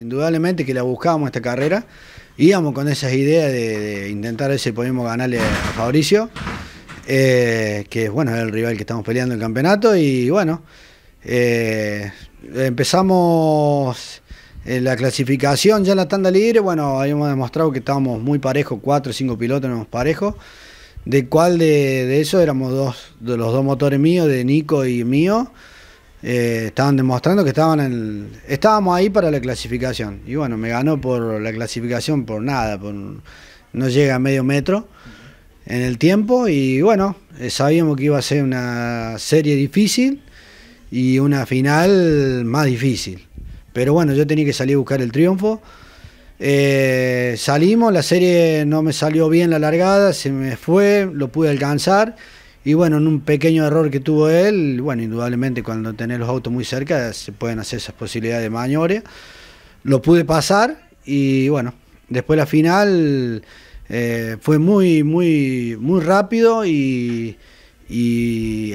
Indudablemente que la buscábamos esta carrera, íbamos con esas ideas de, intentar ese si ganarle a Fabricio, eh, que bueno, es el rival que estamos peleando el campeonato y bueno, eh, empezamos en eh, la clasificación ya en la tanda libre, bueno, habíamos demostrado que estábamos muy parejos, cuatro o cinco pilotos éramos parejos, de cuál de, de, eso éramos dos, de los dos motores míos, de Nico y mío, eh, estaban demostrando que estaban estábamos ahí para la clasificación. Y bueno, me ganó por la clasificación por nada, por, no llega a medio metro en el tiempo y bueno, eh, sabíamos que iba a ser una serie difícil y una final más difícil. Pero bueno, yo tenía que salir a buscar el triunfo. Eh, salimos, la serie no me salió bien la largada, se me fue, lo pude alcanzar y bueno, en un pequeño error que tuvo él, bueno, indudablemente cuando tenés los autos muy cerca se pueden hacer esas posibilidades de maniobra. Lo pude pasar y bueno, después la final eh, fue muy, muy, muy rápido y,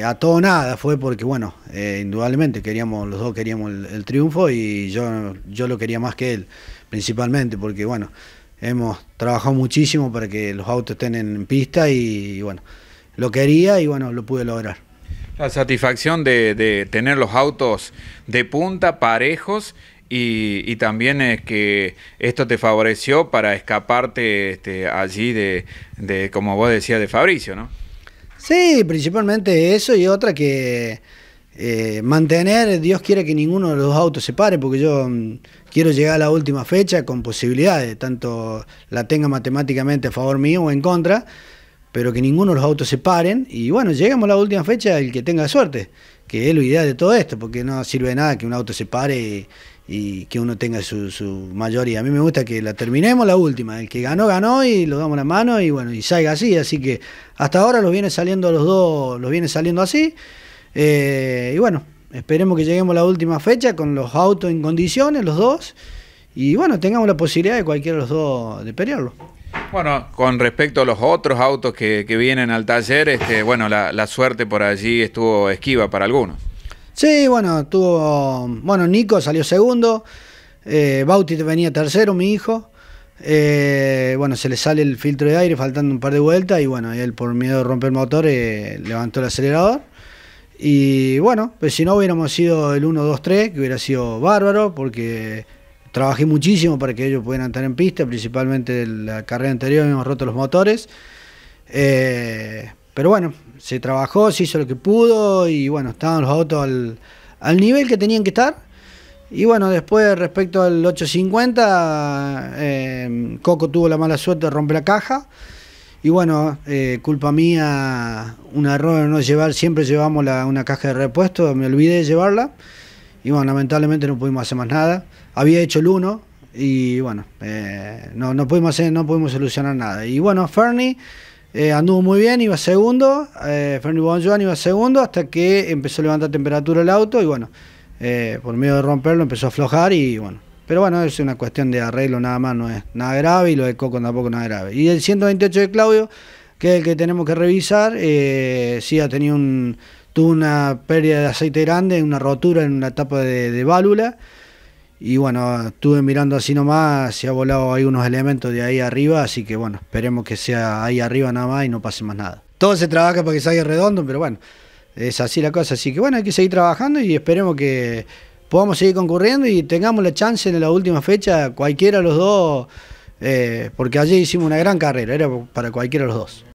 a todo nada fue porque, bueno, eh, indudablemente queríamos, los dos queríamos el, triunfo y yo, yo lo quería más que él, principalmente, porque, bueno, hemos trabajado muchísimo para que los autos estén en pista y bueno lo quería y bueno, lo pude lograr. La satisfacción de, tener los autos de punta, parejos y, también es que esto te favoreció para escaparte este, allí de, de, como vos decías, de Fabricio, ¿no? Sí, principalmente eso y otra que eh, mantener, Dios quiere que ninguno de los autos se pare, porque yo mm, quiero llegar a la última fecha con posibilidades, tanto la tenga matemáticamente a favor mío o en contra pero que ninguno de los autos se paren. Y bueno, llegamos a la última fecha, el que tenga suerte, que es lo idea de todo esto, porque no sirve de nada que un auto se pare y, que uno tenga su, mayoría. A mí me gusta que la terminemos la última, el que ganó, ganó y lo damos la mano y bueno, y salga así. Así que hasta ahora los viene saliendo los dos, los viene saliendo así. Eh, y bueno, esperemos que lleguemos a la última fecha con los autos en condiciones, los dos. Y bueno, tengamos la posibilidad de cualquiera de los dos de pelearlo. Bueno, con respecto a los otros autos que, vienen al taller, este, bueno, la, suerte por allí estuvo esquiva para algunos. Sí, bueno, tuvo. Bueno, Nico salió segundo. Eh, Bauti venía tercero, mi hijo. Eh, bueno, se le sale el filtro de aire faltando un par de vueltas. Y bueno, él por miedo de romper el motor eh, levantó el acelerador. Y bueno, pues si no hubiéramos sido el 1-2-3, que hubiera sido bárbaro, porque trabajé muchísimo para que ellos pudieran estar en pista, principalmente la carrera anterior hemos roto los motores. Eh, pero bueno, se trabajó, se hizo lo que pudo y bueno, estaban los autos al, nivel que tenían que estar. Y bueno, después respecto al 850, eh, Coco tuvo la mala suerte de romper la caja. Y bueno, eh, culpa mía, un error no llevar, siempre llevamos la, una caja de repuesto, me olvidé de llevarla. Y bueno, lamentablemente no pudimos hacer más nada. Había hecho el 1 y bueno, eh, no, pudimos no pudimos solucionar nada. Y bueno, Fernie eh, anduvo muy bien, iba segundo, eh, Fernie Bonjoan iba segundo hasta que empezó a levantar temperatura el auto y bueno, por medio de romperlo empezó a aflojar y bueno. Pero bueno, es una cuestión de arreglo nada más, no es nada grave y lo de Coco tampoco nada grave. Y el 128 de Claudio, que es el que tenemos que revisar, sí ha tenido un Tuve una pérdida de aceite grande, una rotura en una tapa de, válvula. Y bueno, estuve mirando así nomás, se ha volado unos elementos de ahí arriba, así que bueno, esperemos que sea ahí arriba nada más y no pase más nada. Todo se trabaja para que salga redondo, pero bueno, es así la cosa. Así que bueno, hay que seguir trabajando y esperemos que podamos seguir concurriendo y tengamos la chance en la última fecha, cualquiera de los dos, eh, porque allí hicimos una gran carrera, era para cualquiera de los dos.